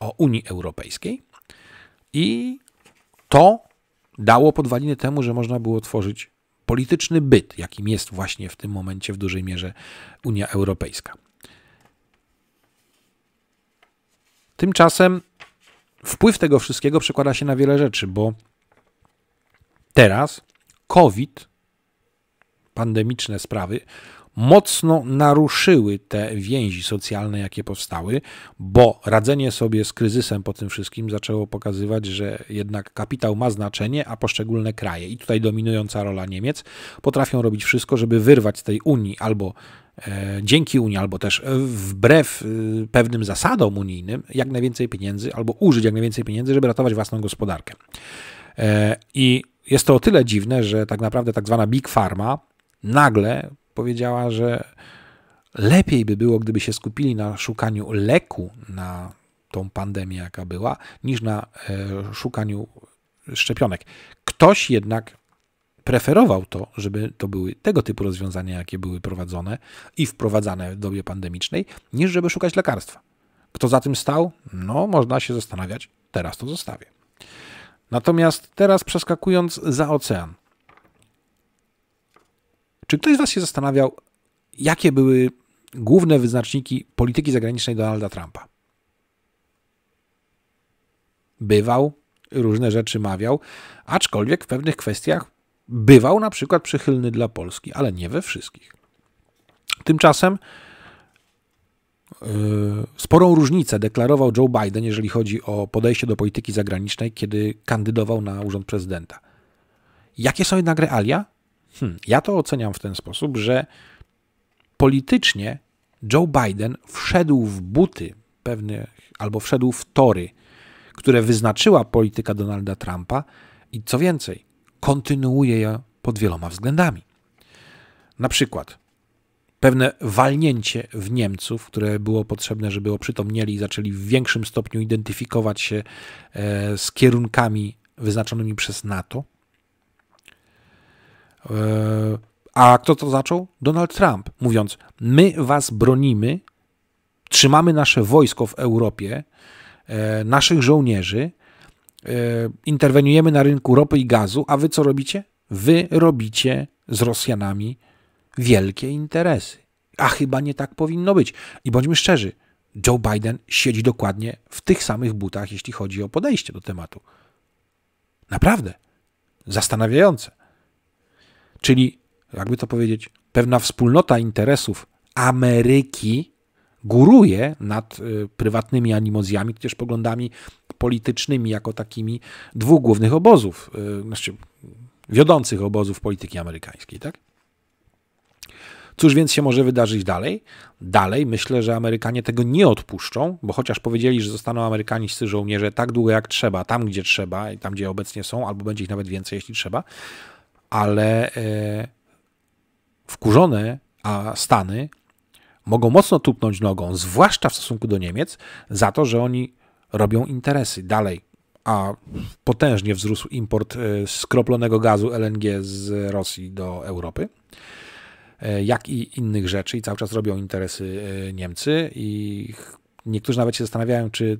o Unii Europejskiej. I to dało podwaliny temu, że można było tworzyć polityczny byt, jakim jest właśnie w tym momencie w dużej mierze Unia Europejska. Tymczasem wpływ tego wszystkiego przekłada się na wiele rzeczy, bo teraz COVID, pandemiczne sprawy mocno naruszyły te więzi socjalne, jakie powstały, bo radzenie sobie z kryzysem po tym wszystkim zaczęło pokazywać, że jednak kapitał ma znaczenie, a poszczególne kraje, i tutaj dominująca rola Niemiec, potrafią robić wszystko, żeby wyrwać z tej Unii albo e, dzięki Unii, albo też wbrew e, pewnym zasadom unijnym, jak najwięcej pieniędzy, albo użyć jak najwięcej pieniędzy, żeby ratować własną gospodarkę. E, I jest to o tyle dziwne, że tak naprawdę tak zwana Big Pharma nagle powiedziała, że lepiej by było, gdyby się skupili na szukaniu leku na tą pandemię, jaka była, niż na e, szukaniu szczepionek. Ktoś jednak preferował to, żeby to były tego typu rozwiązania, jakie były prowadzone i wprowadzane w dobie pandemicznej, niż żeby szukać lekarstwa. Kto za tym stał? No, można się zastanawiać. Teraz to zostawię. Natomiast teraz przeskakując za ocean, czy ktoś z Was się zastanawiał, jakie były główne wyznaczniki polityki zagranicznej Donalda Trumpa? Bywał, różne rzeczy mawiał, aczkolwiek w pewnych kwestiach bywał na przykład przychylny dla Polski, ale nie we wszystkich. Tymczasem e, sporą różnicę deklarował Joe Biden, jeżeli chodzi o podejście do polityki zagranicznej, kiedy kandydował na urząd prezydenta. Jakie są jednak realia? Hmm, ja to oceniam w ten sposób, że politycznie Joe Biden wszedł w buty pewnych, albo wszedł w tory, które wyznaczyła polityka Donalda Trumpa i co więcej, kontynuuje je pod wieloma względami. Na przykład pewne walnięcie w Niemców, które było potrzebne, żeby oprzytomnieli i zaczęli w większym stopniu identyfikować się e, z kierunkami wyznaczonymi przez NATO. E, a kto to zaczął? Donald Trump, mówiąc: My was bronimy, trzymamy nasze wojsko w Europie, e, naszych żołnierzy, e, interweniujemy na rynku ropy i gazu, a wy co robicie? Wy robicie z Rosjanami wielkie interesy. A chyba nie tak powinno być. I bądźmy szczerzy, Joe Biden siedzi dokładnie w tych samych butach, jeśli chodzi o podejście do tematu. Naprawdę. Zastanawiające. Czyli, jakby to powiedzieć, pewna wspólnota interesów Ameryki góruje nad y, prywatnymi animozjami, też poglądami politycznymi, jako takimi dwóch głównych obozów, y, znaczy wiodących obozów polityki amerykańskiej, tak? Cóż więc się może wydarzyć dalej? Dalej myślę, że Amerykanie tego nie odpuszczą, bo chociaż powiedzieli, że zostaną amerykańscy żołnierze tak długo jak trzeba, tam gdzie trzeba i tam gdzie obecnie są, albo będzie ich nawet więcej, jeśli trzeba, ale e, wkurzone a Stany mogą mocno tupnąć nogą, zwłaszcza w stosunku do Niemiec, za to, że oni robią interesy dalej. A potężnie wzrósł import e, skroplonego gazu LNG z Rosji do Europy, e, jak i innych rzeczy, i cały czas robią interesy Niemcy. I niektórzy nawet się zastanawiają, czy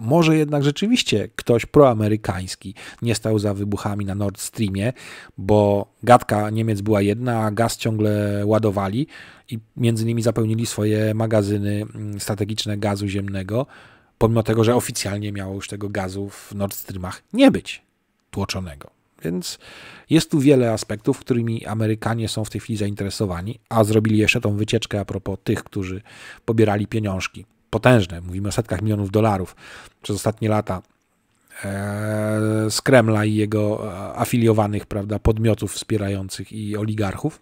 może jednak rzeczywiście ktoś proamerykański nie stał za wybuchami na Nord Streamie, bo gadka Niemiec była jedna, a gaz ciągle ładowali i między innymi zapełnili swoje magazyny mm, strategiczne gazu ziemnego, pomimo tego, że oficjalnie miało już tego gazu w Nord Streamach nie być tłoczonego. Więc jest tu wiele aspektów, którymi Amerykanie są w tej chwili zainteresowani, a zrobili jeszcze tą wycieczkę a propos tych, którzy pobierali pieniążki potężne, mówimy o setkach milionów dolarów przez ostatnie lata e, z Kremla i jego e, afiliowanych prawda, podmiotów wspierających i oligarchów.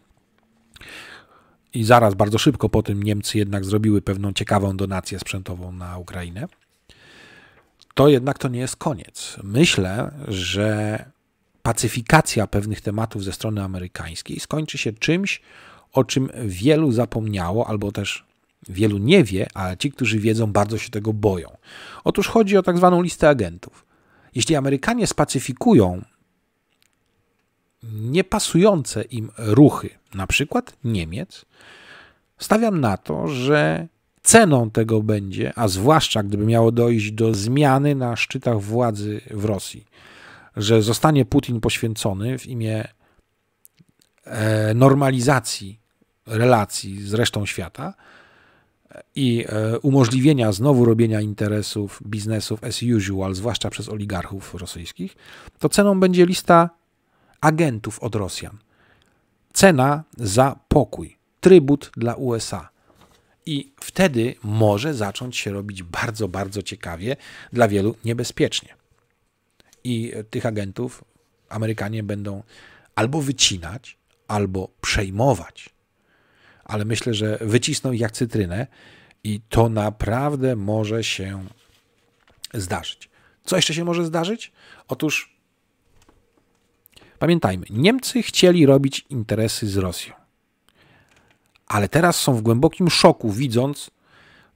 I zaraz, bardzo szybko po tym Niemcy jednak zrobiły pewną ciekawą donację sprzętową na Ukrainę. To jednak to nie jest koniec. Myślę, że pacyfikacja pewnych tematów ze strony amerykańskiej skończy się czymś, o czym wielu zapomniało, albo też Wielu nie wie, a ci, którzy wiedzą, bardzo się tego boją. Otóż chodzi o tak zwaną listę agentów. Jeśli Amerykanie spacyfikują niepasujące im ruchy, na przykład Niemiec, stawiam na to, że ceną tego będzie, a zwłaszcza gdyby miało dojść do zmiany na szczytach władzy w Rosji, że zostanie Putin poświęcony w imię e, normalizacji relacji z resztą świata, i e, umożliwienia znowu robienia interesów, biznesów as usual, zwłaszcza przez oligarchów rosyjskich, to ceną będzie lista agentów od Rosjan. Cena za pokój, trybut dla USA. I wtedy może zacząć się robić bardzo, bardzo ciekawie, dla wielu niebezpiecznie. I tych agentów Amerykanie będą albo wycinać, albo przejmować ale myślę, że wycisną ich jak cytrynę i to naprawdę może się zdarzyć. Co jeszcze się może zdarzyć? Otóż pamiętajmy, Niemcy chcieli robić interesy z Rosją, ale teraz są w głębokim szoku, widząc,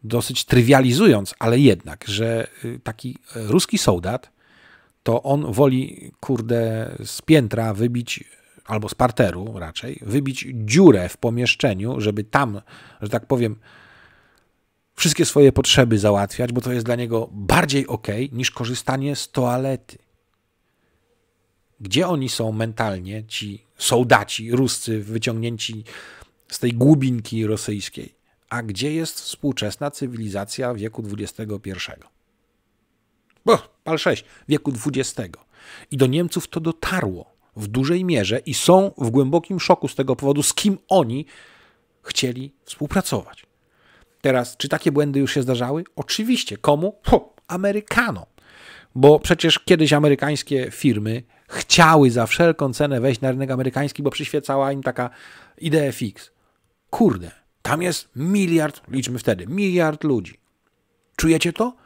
dosyć trywializując, ale jednak, że y, taki ruski soldat to on woli, kurde, z piętra wybić albo z parteru raczej, wybić dziurę w pomieszczeniu, żeby tam, że tak powiem, wszystkie swoje potrzeby załatwiać, bo to jest dla niego bardziej ok niż korzystanie z toalety. Gdzie oni są mentalnie, ci sołdaci ruscy wyciągnięci z tej głubinki rosyjskiej, a gdzie jest współczesna cywilizacja wieku XXI? Bo, pal 6, wieku XX. I do Niemców to dotarło w dużej mierze i są w głębokim szoku z tego powodu, z kim oni chcieli współpracować. Teraz, czy takie błędy już się zdarzały? Oczywiście. Komu? Amerykanom. Bo przecież kiedyś amerykańskie firmy chciały za wszelką cenę wejść na rynek amerykański, bo przyświecała im taka idea fix. Kurde, tam jest miliard, liczmy wtedy, miliard ludzi. Czujecie to?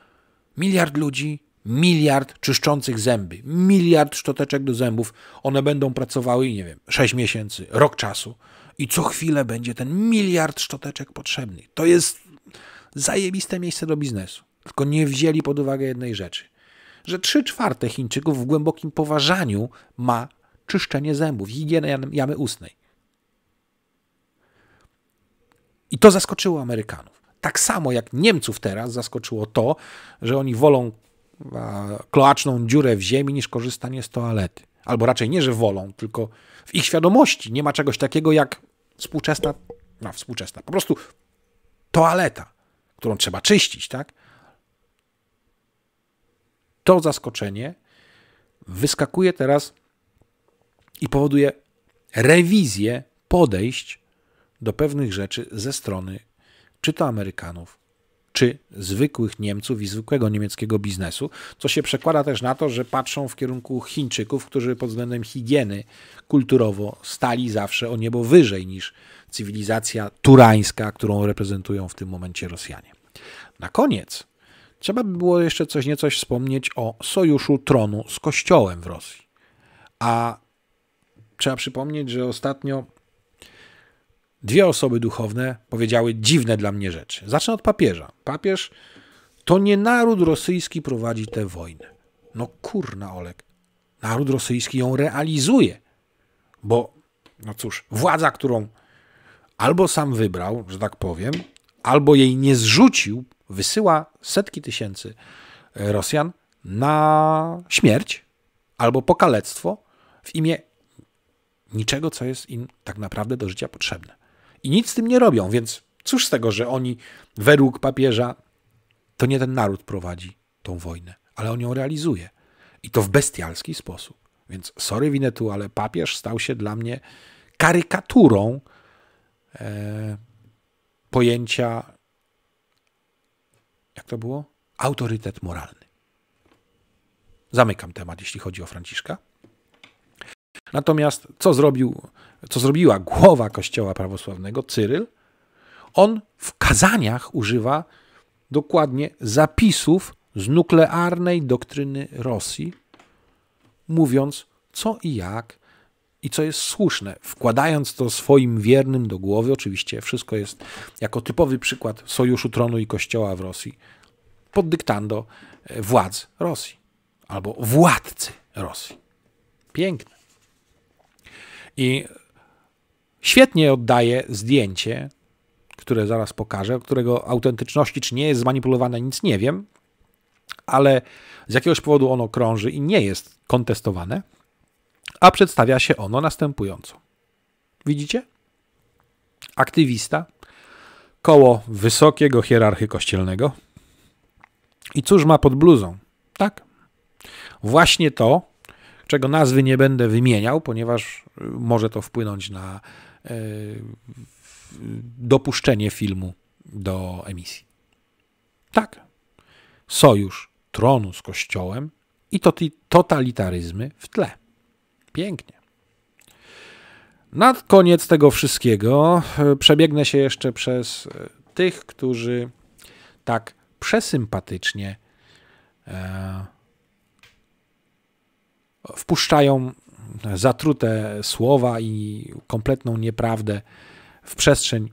Miliard ludzi miliard czyszczących zęby, miliard szczoteczek do zębów. One będą pracowały, nie wiem, 6 miesięcy, rok czasu i co chwilę będzie ten miliard szczoteczek potrzebny. To jest zajebiste miejsce do biznesu. Tylko nie wzięli pod uwagę jednej rzeczy, że 3 czwarte Chińczyków w głębokim poważaniu ma czyszczenie zębów, higienę jamy ustnej. I to zaskoczyło Amerykanów. Tak samo jak Niemców teraz zaskoczyło to, że oni wolą kloaczną dziurę w ziemi niż korzystanie z toalety. Albo raczej nie, że wolą, tylko w ich świadomości nie ma czegoś takiego jak współczesna, no współczesna, po prostu toaleta, którą trzeba czyścić, tak? To zaskoczenie wyskakuje teraz i powoduje rewizję podejść do pewnych rzeczy ze strony czy to Amerykanów, czy zwykłych Niemców i zwykłego niemieckiego biznesu, co się przekłada też na to, że patrzą w kierunku Chińczyków, którzy pod względem higieny kulturowo stali zawsze o niebo wyżej niż cywilizacja turańska, którą reprezentują w tym momencie Rosjanie. Na koniec trzeba by było jeszcze coś niecoś wspomnieć o sojuszu tronu z kościołem w Rosji. A trzeba przypomnieć, że ostatnio dwie osoby duchowne powiedziały dziwne dla mnie rzeczy. Zacznę od papieża. Papież to nie naród rosyjski prowadzi tę wojnę. No kurna, Olek. Naród rosyjski ją realizuje, bo, no cóż, władza, którą albo sam wybrał, że tak powiem, albo jej nie zrzucił, wysyła setki tysięcy e, Rosjan na śmierć albo pokalectwo w imię niczego, co jest im tak naprawdę do życia potrzebne i nic z tym nie robią, więc cóż z tego, że oni według papieża to nie ten naród prowadzi tą wojnę, ale on ją realizuje. I to w bestialski sposób. Więc sorry Winetu, ale papież stał się dla mnie karykaturą e, pojęcia, jak to było? Autorytet moralny. Zamykam temat, jeśli chodzi o Franciszka. Natomiast co zrobił co zrobiła głowa Kościoła prawosławnego, Cyryl, on w kazaniach używa dokładnie zapisów z nuklearnej doktryny Rosji, mówiąc co i jak i co jest słuszne, wkładając to swoim wiernym do głowy. Oczywiście wszystko jest jako typowy przykład sojuszu tronu i kościoła w Rosji pod dyktando e, władz Rosji albo władcy Rosji. Piękne. I Świetnie oddaje zdjęcie, które zaraz pokażę, którego autentyczności czy nie jest zmanipulowane, nic nie wiem, ale z jakiegoś powodu ono krąży i nie jest kontestowane, a przedstawia się ono następująco. Widzicie? Aktywista koło wysokiego hierarchy kościelnego. I cóż ma pod bluzą? Tak. Właśnie to, czego nazwy nie będę wymieniał, ponieważ może to wpłynąć na E, dopuszczenie filmu do emisji. Tak. Sojusz tronu z kościołem i totalitaryzmy w tle. Pięknie. Na koniec tego wszystkiego e, przebiegnę się jeszcze przez e, tych, którzy tak przesympatycznie wpuszczają zatrute słowa i kompletną nieprawdę w przestrzeń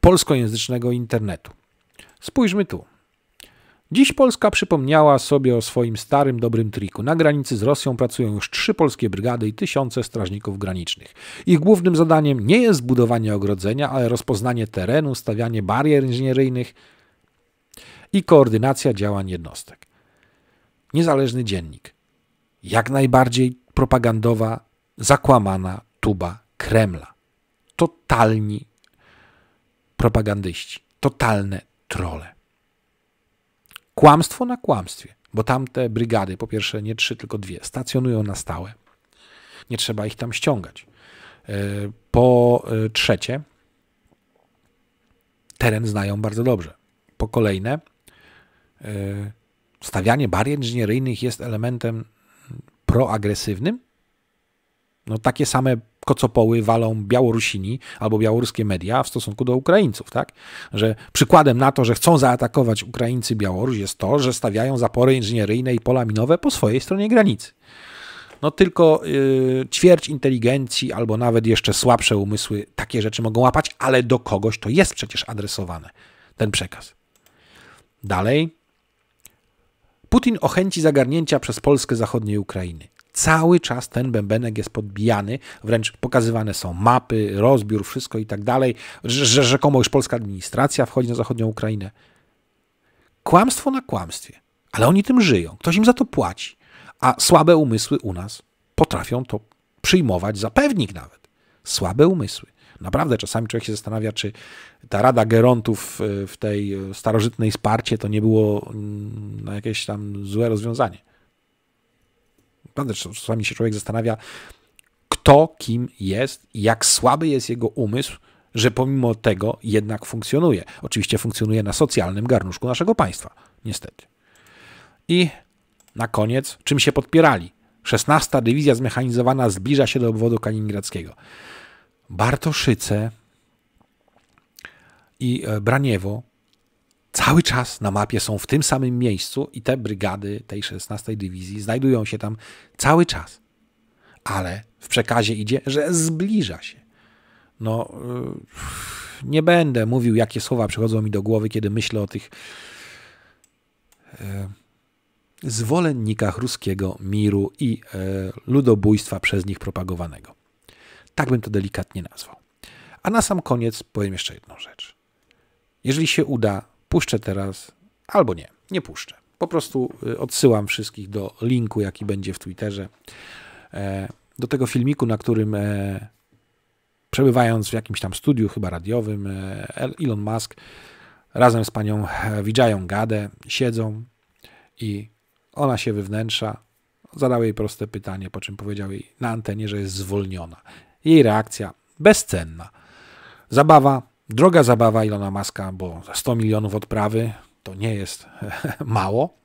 polskojęzycznego internetu. Spójrzmy tu. Dziś Polska przypomniała sobie o swoim starym dobrym triku. Na granicy z Rosją pracują już trzy polskie brygady i tysiące strażników granicznych. Ich głównym zadaniem nie jest budowanie ogrodzenia, ale rozpoznanie terenu, stawianie barier inżynieryjnych i koordynacja działań jednostek. Niezależny dziennik. Jak najbardziej propagandowa, zakłamana tuba Kremla. Totalni propagandyści, totalne trole. Kłamstwo na kłamstwie, bo tamte brygady, po pierwsze nie trzy, tylko dwie, stacjonują na stałe. Nie trzeba ich tam ściągać. E, po e, trzecie, teren znają bardzo dobrze. Po kolejne, e, stawianie barier inżynieryjnych jest elementem proagresywnym? No takie same kocopoły walą Białorusini albo białoruskie media w stosunku do Ukraińców, tak? Że przykładem na to, że chcą zaatakować Ukraińcy Białoruś jest to, że stawiają zapory inżynieryjne i pola minowe po swojej stronie granicy. No tylko yy, ćwierć inteligencji albo nawet jeszcze słabsze umysły takie rzeczy mogą łapać, ale do kogoś to jest przecież adresowane, ten przekaz. Dalej, Putin ochęci zagarnięcia przez Polskę zachodniej Ukrainy. Cały czas ten bębenek jest podbijany, wręcz pokazywane są mapy, rozbiór, wszystko i tak dalej, że rzekomo już polska administracja wchodzi na zachodnią Ukrainę. Kłamstwo na kłamstwie, ale oni tym żyją, ktoś im za to płaci, a słabe umysły u nas potrafią to przyjmować za pewnik nawet. Słabe umysły naprawdę czasami człowiek się zastanawia, czy ta Rada Gerontów y, w tej y, starożytnej Sparcie to nie było mm, na no, jakieś tam złe rozwiązanie. Naprawdę czasami się człowiek zastanawia, kto kim jest i jak słaby jest jego umysł, że pomimo tego jednak funkcjonuje. Oczywiście funkcjonuje na socjalnym garnuszku naszego państwa, niestety. I na koniec, czym się podpierali? 16. Dywizja Zmechanizowana zbliża się do obwodu kaliningradzkiego. Bartoszyce i e, Braniewo cały czas na mapie są w tym samym miejscu i te brygady tej 16 dywizji znajdują się tam cały czas. Ale w przekazie idzie, że zbliża się. No, e, nie będę mówił, jakie słowa przychodzą mi do głowy, kiedy myślę o tych e, zwolennikach ruskiego miru i ludobójstwa przez nich propagowanego. Tak bym to delikatnie nazwał. A na sam koniec powiem jeszcze jedną rzecz. Jeżeli się uda, puszczę teraz albo nie, nie puszczę. Po prostu y, odsyłam wszystkich do linku, jaki będzie w Twitterze, e, do tego filmiku, na którym e, przebywając w jakimś tam studiu, chyba radiowym, e, Elon Musk razem z panią Widzają Gadę siedzą i ona się wywnętrza. Zadał jej proste pytanie, po czym powiedział jej na antenie, że jest zwolniona jej reakcja bezcenna. Zabawa, droga zabawa Ilona Maska, bo za 100 milionów odprawy to nie jest mało,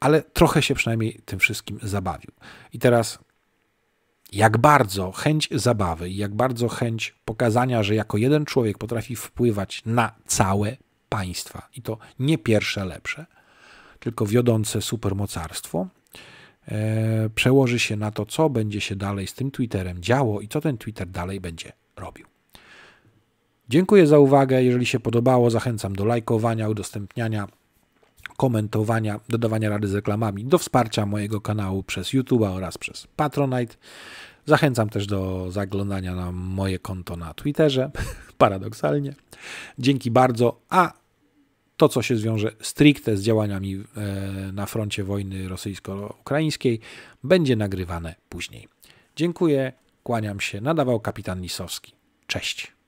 ale trochę się przynajmniej tym wszystkim zabawił. I teraz jak bardzo chęć zabawy i jak bardzo chęć pokazania, że jako jeden człowiek potrafi wpływać na całe państwa i to nie pierwsze lepsze, tylko wiodące supermocarstwo, E, przełoży się na to, co będzie się dalej z tym Twitterem działo i co ten Twitter dalej będzie robił. Dziękuję za uwagę. Jeżeli się podobało, zachęcam do lajkowania, udostępniania, komentowania, dodawania rady z reklamami, do wsparcia mojego kanału przez YouTube'a oraz przez Patronite. Zachęcam też do zaglądania na moje konto na Twitterze, paradoksalnie. Dzięki bardzo, a to, co się zwiąże stricte z działaniami e, na froncie wojny rosyjsko-ukraińskiej, będzie nagrywane później. Dziękuję, kłaniam się. Nadawał kapitan Lisowski. Cześć.